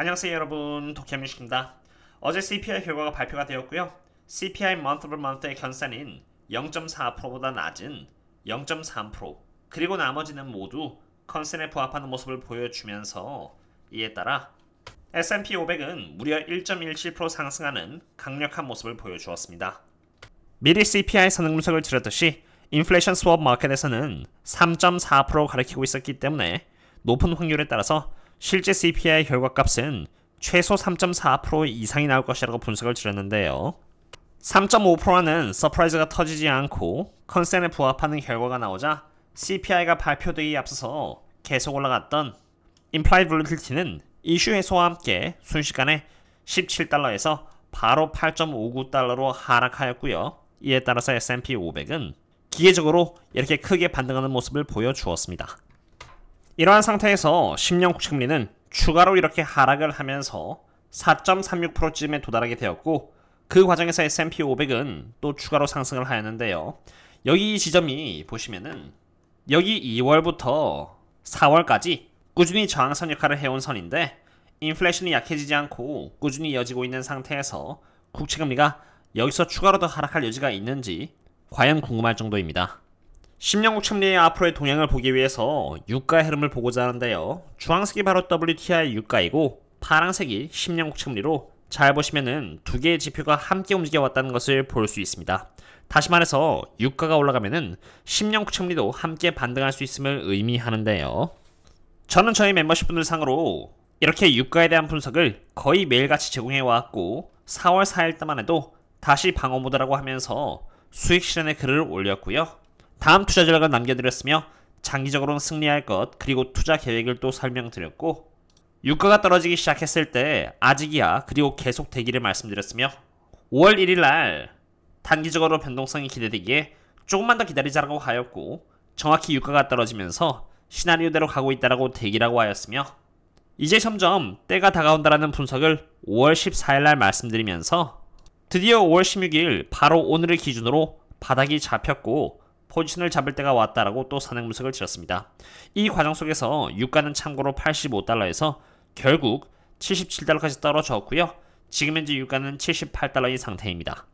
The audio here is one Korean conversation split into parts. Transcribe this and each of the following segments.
안녕하세요 여러분 도키함유식입니다. 어제 CPI 결과가 발표가 되었고요. CPI month over month의 견산인 0.4%보다 낮은 0.3% 그리고 나머지는 모두 컨센에 부합하는 모습을 보여주면서 이에 따라 S&P 500은 무려 1.17% 상승하는 강력한 모습을 보여주었습니다. 미리 CPI 선행 분석을 드렸듯이 인플레이션 스왑 마켓에서는 3.4% 가리키고 있었기 때문에 높은 확률에 따라서 실제 CPI 결과값은 최소 3.4% 이상이 나올 것이라고 분석을 드렸는데요. 3 5는 서프라이즈가 터지지 않고 컨센에 부합하는 결과가 나오자 CPI가 발표되기 앞서서 계속 올라갔던 Implied Volatility는 이슈 해소와 함께 순식간에 17달러에서 바로 8.59달러로 하락하였고요. 이에 따라서 S&P 500은 기계적으로 이렇게 크게 반등하는 모습을 보여주었습니다. 이러한 상태에서 10년 국채금리는 추가로 이렇게 하락을 하면서 4.36%쯤에 도달하게 되었고 그 과정에서 S&P 500은 또 추가로 상승을 하였는데요. 여기 지점이 보시면은 여기 2월부터 4월까지 꾸준히 저항선 역할을 해온 선인데 인플레이션이 약해지지 않고 꾸준히 이어지고 있는 상태에서 국채금리가 여기서 추가로 더 하락할 여지가 있는지 과연 궁금할 정도입니다. 1 0년국 총리의 앞으로의 동향을 보기 위해서 유가 흐름을 보고자 하는데요. 주황색이 바로 WTI 유가이고 파랑색이 1 0년국 총리로 잘 보시면은 두 개의 지표가 함께 움직여 왔다는 것을 볼 수 있습니다. 다시 말해서 유가가 올라가면은 0년국 총리도 함께 반등할 수 있음을 의미하는데요. 저는 저희 멤버십분들 상으로 이렇게 유가에 대한 분석을 거의 매일같이 제공해 왔고 4월 4일 때만 해도 다시 방어모드라고 하면서 수익 실현의 글을 올렸고요. 다음 투자 전략을 남겨드렸으며 장기적으로는 승리할 것 그리고 투자 계획을 또 설명드렸고 유가가 떨어지기 시작했을 때 아직이야 그리고 계속 되기를 말씀드렸으며 5월 1일 날 단기적으로 변동성이 기대되기에 조금만 더 기다리자라고 하였고 정확히 유가가 떨어지면서 시나리오대로 가고 있다라고 대기라고 하였으며 이제 점점 때가 다가온다라는 분석을 5월 14일 날 말씀드리면서 드디어 5월 16일 바로 오늘을 기준으로 바닥이 잡혔고 포지션을 잡을 때가 왔다라고 또 산행분석을 지었습니다. 이 과정 속에서 유가는 참고로 85달러에서 결국 77달러까지 떨어졌고요. 지금 현재 유가는 78달러인 상태입니다.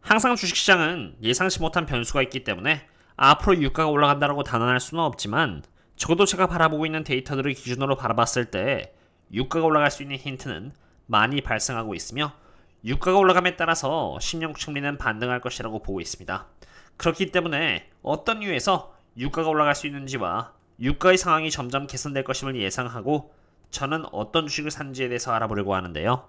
항상 주식시장은 예상치 못한 변수가 있기 때문에 앞으로 유가가 올라간다라고 단언할 수는 없지만 적어도 제가 바라보고 있는 데이터들을 기준으로 바라봤을 때 유가가 올라갈 수 있는 힌트는 많이 발생하고 있으며 유가가 올라감에 따라서 10년 국채리는 반등할 것이라고 보고 있습니다. 그렇기 때문에 어떤 이유에서 유가가 올라갈 수 있는지와 유가의 상황이 점점 개선될 것임을 예상하고 저는 어떤 주식을 산지에 대해서 알아보려고 하는데요.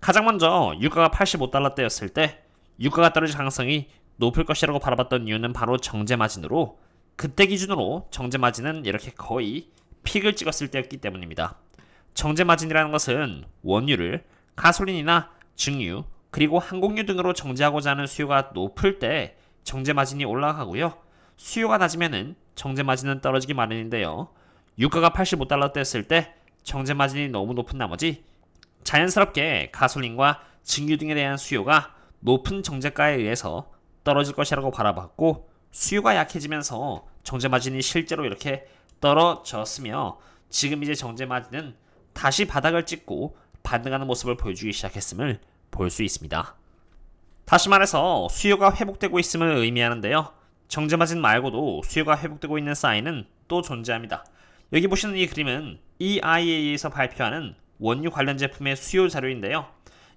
가장 먼저 유가가 85달러대였을 때 유가가 떨어질 가능성이 높을 것이라고 바라봤던 이유는 바로 정제 마진으로 그때 기준으로 정제 마진은 이렇게 거의 픽을 찍었을 때였기 때문입니다. 정제 마진이라는 것은 원유를 가솔린이나 증유 그리고 항공유 등으로 정제하고자 하는 수요가 높을 때 정제 마진이 올라가고요. 수요가 낮으면 정제 마진은 떨어지기 마련인데요. 유가가 85달러대였을 때 정제 마진이 너무 높은 나머지 자연스럽게 가솔린과 증유 등에 대한 수요가 높은 정제가에 의해서 떨어질 것이라고 바라봤고 수요가 약해지면서 정제 마진이 실제로 이렇게 떨어졌으며 지금 이제 정제 마진은 다시 바닥을 찍고 반등하는 모습을 보여주기 시작했음을 볼 수 있습니다. 다시 말해서 수요가 회복되고 있음을 의미하는데요. 정제마진 말고도 수요가 회복되고 있는 사인은 또 존재합니다. 여기 보시는 이 그림은 EIA에서 발표하는 원유 관련 제품의 수요 자료인데요.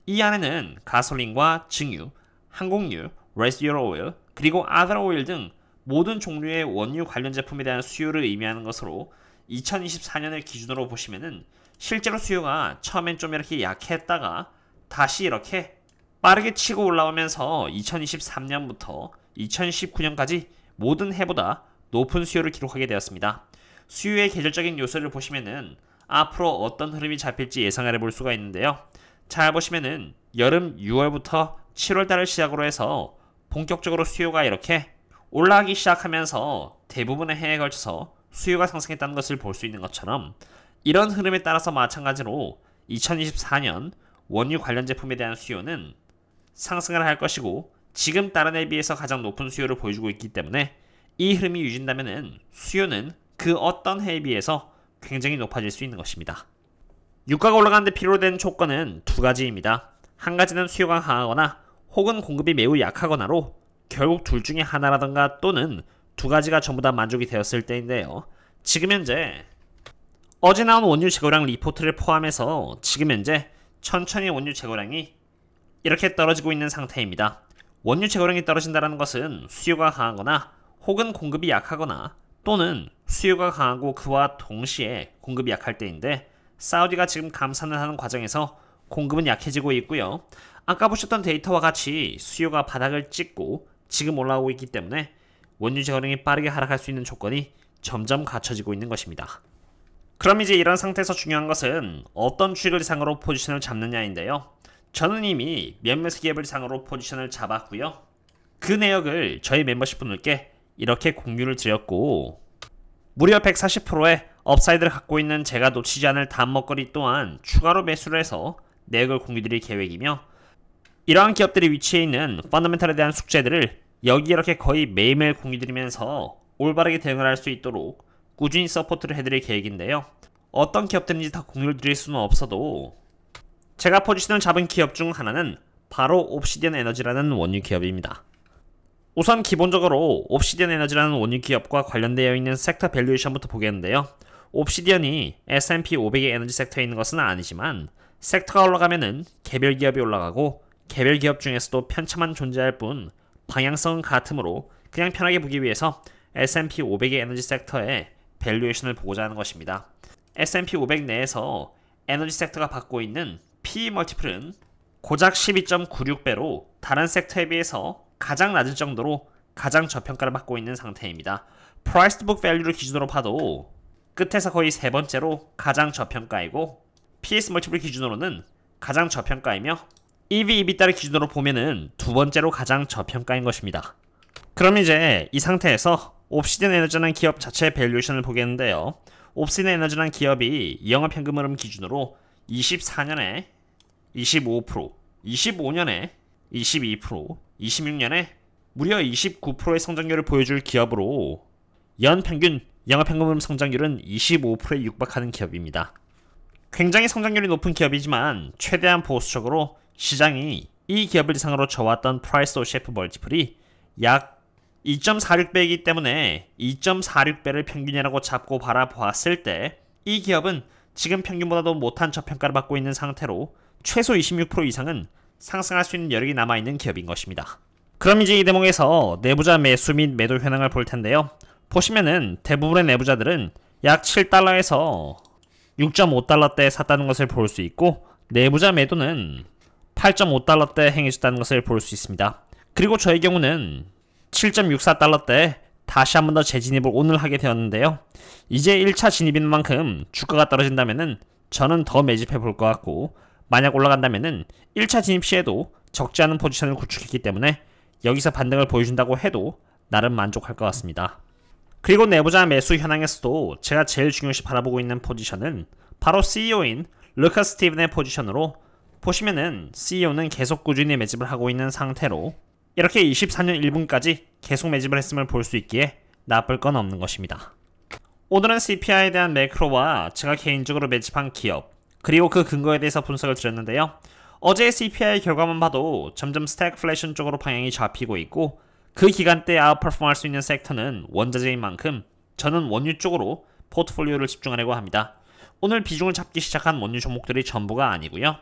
이 안에는 가솔린과 증유, 항공유, 레스유얼 오일, 그리고 아들 오일 등 모든 종류의 원유 관련 제품에 대한 수요를 의미하는 것으로 2024년을 기준으로 보시면은 실제로 수요가 처음엔 좀 이렇게 약했다가 다시 이렇게 빠르게 치고 올라오면서 2023년부터 2019년까지 모든 해보다 높은 수요를 기록하게 되었습니다. 수요의 계절적인 요소를 보시면은 앞으로 어떤 흐름이 잡힐지 예상을 해볼 수가 있는데요. 잘 보시면은 여름 6월부터 7월달을 시작으로 해서 본격적으로 수요가 이렇게 올라가기 시작하면서 대부분의 해에 걸쳐서 수요가 상승했다는 것을 볼 수 있는 것처럼 이런 흐름에 따라서 마찬가지로 2024년 원유 관련 제품에 대한 수요는 상승을 할 것이고 지금 다른 에 비해서 가장 높은 수요를 보여주고 있기 때문에 이 흐름이 유진다면 수요는 그 어떤 해에 비해서 굉장히 높아질 수 있는 것입니다. 유가가 올라가는데 필요된 조건은 두 가지입니다. 한 가지는 수요가 강하거나 혹은 공급이 매우 약하거나로 결국 둘 중에 하나라던가 또는 두 가지가 전부 다 만족이 되었을 때인데요. 지금 현재 어제 나온 원유 재고량 리포트를 포함해서 지금 현재 천천히 원유 재고량이 이렇게 떨어지고 있는 상태입니다. 원유 채고량이 떨어진다는 것은 수요가 강하거나 혹은 공급이 약하거나 또는 수요가 강하고 그와 동시에 공급이 약할 때인데 사우디가 지금 감산을 하는 과정에서 공급은 약해지고 있고요. 아까 보셨던 데이터와 같이 수요가 바닥을 찍고 지금 올라오고 있기 때문에 원유 재고량이 빠르게 하락할 수 있는 조건이 점점 갖춰지고 있는 것입니다. 그럼 이제 이런 상태에서 중요한 것은 어떤 추이를 이 상으로 포지션을 잡느냐인데요. 저는 이미 몇몇 기업을 상으로 포지션을 잡았고요. 그 내역을 저희 멤버십분들께 이렇게 공유를 드렸고 무려 140%의 업사이드를 갖고 있는 제가 놓치지 않을 다음 먹거리 또한 추가로 매수를 해서 내역을 공유드릴 계획이며 이러한 기업들이 위치해 있는 펀더멘탈에 대한 숙제들을 여기 이렇게 거의 매일매일 공유드리면서 올바르게 대응을 할 수 있도록 꾸준히 서포트를 해드릴 계획인데요. 어떤 기업들인지 다 공유를 드릴 수는 없어도 제가 포지션을 잡은 기업 중 하나는 바로 옵시디언 에너지라는 원유 기업입니다. 우선 기본적으로 옵시디언 에너지라는 원유 기업과 관련되어 있는 섹터 밸류에이션부터 보겠는데요. 옵시디언이 S&P 500의 에너지 섹터에 있는 것은 아니지만 섹터가 올라가면은 개별 기업이 올라가고 개별 기업 중에서도 편차만 존재할 뿐 방향성은 같으므로 그냥 편하게 보기 위해서 S&P 500의 에너지 섹터의 밸류에이션을 보고자 하는 것입니다. S&P 500 내에서 에너지 섹터가 받고 있는 P 멀티플은 고작 12.96배로 다른 섹터에 비해서 가장 낮을 정도로 가장 저평가를 받고 있는 상태입니다. 프라이스 북 밸류를 기준으로 봐도 끝에서 거의 세 번째로 가장 저평가이고 PS 멀티플 기준으로는 가장 저평가이며 EV EBITDA를 기준으로 보면은 두 번째로 가장 저평가인 것입니다. 그럼 이제 이 상태에서 옵시덴 에너지라는 기업 자체의 밸류션을 보겠는데요. 옵시덴 에너지라는 기업이 영업현금 흐름 기준으로 24년에 25%, 25년에 22%, 26년에 무려 29%의 성장률을 보여줄 기업으로 연 평균 영업현금 성장률은 25%에 육박하는 기업입니다. 굉장히 성장률이 높은 기업이지만 최대한 보수적으로 시장이 이 기업을 대상으로 저왔던 프라이스 오 셰프 멀티플이 약 2.46배이기 때문에 2.46배를 평균이라고 잡고 바라보았을 때 이 기업은 지금 평균보다도 못한 저평가를 받고 있는 상태로 최소 26% 이상은 상승할 수 있는 여력이 남아있는 기업인 것입니다. 그럼 이제 이 대목에서 내부자 매수 및 매도 현황을 볼 텐데요. 보시면은 대부분의 내부자들은 약 7달러에서 6.5달러대에 샀다는 것을 볼 수 있고 내부자 매도는 8.5달러대에 행해졌다는 것을 볼 수 있습니다. 그리고 저의 경우는 7.64달러대에 다시 한번 더 재진입을 오늘 하게 되었는데요. 이제 1차 진입인 만큼 주가가 떨어진다면 저는 더 매집해 볼 것 같고 만약 올라간다면은 1차 진입 시에도 적지 않은 포지션을 구축했기 때문에 여기서 반등을 보여준다고 해도 나름 만족할 것 같습니다. 그리고 내부자 매수 현황에서도 제가 제일 중요시 바라보고 있는 포지션은 바로 CEO인 르카 스티븐의 포지션으로 보시면은 CEO는 계속 꾸준히 매집을 하고 있는 상태로 이렇게 24년 1분까지 계속 매집을 했음을 볼 수 있기에 나쁠 건 없는 것입니다. 오늘은 CPI에 대한 매크로와 제가 개인적으로 매집한 기업 그리고 그 근거에 대해서 분석을 드렸는데요. 어제 CPI 결과만 봐도 점점 스태그플레이션 쪽으로 방향이 잡히고 있고 그 기간대에 아웃퍼포먼할 수 있는 섹터는 원자재인 만큼 저는 원유 쪽으로 포트폴리오를 집중하려고 합니다. 오늘 비중을 잡기 시작한 원유 종목들이 전부가 아니고요.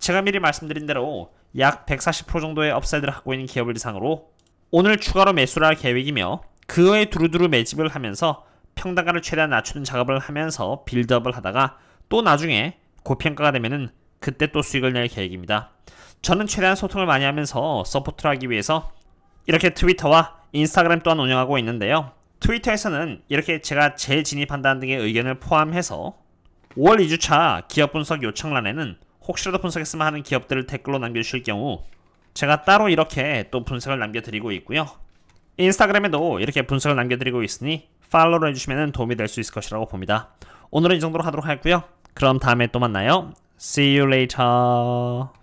제가 미리 말씀드린 대로 약 140% 정도의 업사이드를 갖고 있는 기업을 대상으로 오늘 추가로 매수를 할 계획이며 그 외에 두루두루 매집을 하면서 평당가를 최대한 낮추는 작업을 하면서 빌드업을 하다가 또 나중에 고평가가 되면은 그때 또 수익을 낼 계획입니다. 저는 최대한 소통을 많이 하면서 서포트를 하기 위해서 이렇게 트위터와 인스타그램 또한 운영하고 있는데요. 트위터에서는 이렇게 제가 재진입 한다는 등의 의견을 포함해서 5월 2주차 기업 분석 요청란에는 혹시라도 분석했으면 하는 기업들을 댓글로 남겨주실 경우 제가 따로 이렇게 또 분석을 남겨드리고 있고요. 인스타그램에도 이렇게 분석을 남겨드리고 있으니 팔로우를 해주시면 도움이 될 수 있을 것이라고 봅니다. 오늘은 이 정도로 하도록 하고요. 그럼 다음에 또 만나요. See you later.